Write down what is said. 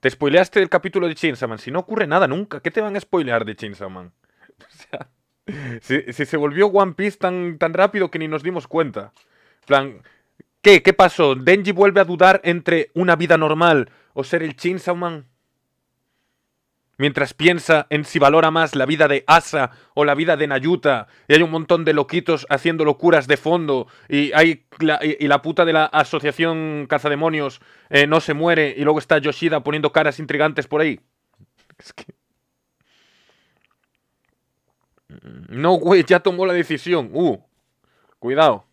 Te spoileaste el capítulo de Chainsaw Man. Si no ocurre nada nunca, ¿qué te van a spoilear de Chainsaw Man? O sea, si, se volvió One Piece tan, tan rápido que ni nos dimos cuenta. plan, ¿qué? ¿Qué pasó? ¿Denji vuelve a dudar entre una vida normal o ser el Chainsaw Man? mientras piensa en si valora más la vida de Asa o la vida de Nayuta, y hay un montón de loquitos haciendo locuras de fondo, y, hay la, puta de la asociación cazademonios eh, no se muere, y luego está Yoshida poniendo caras intrigantes por ahí. Mm, no, güey, ya tomó la decisión. Uh, cuidado.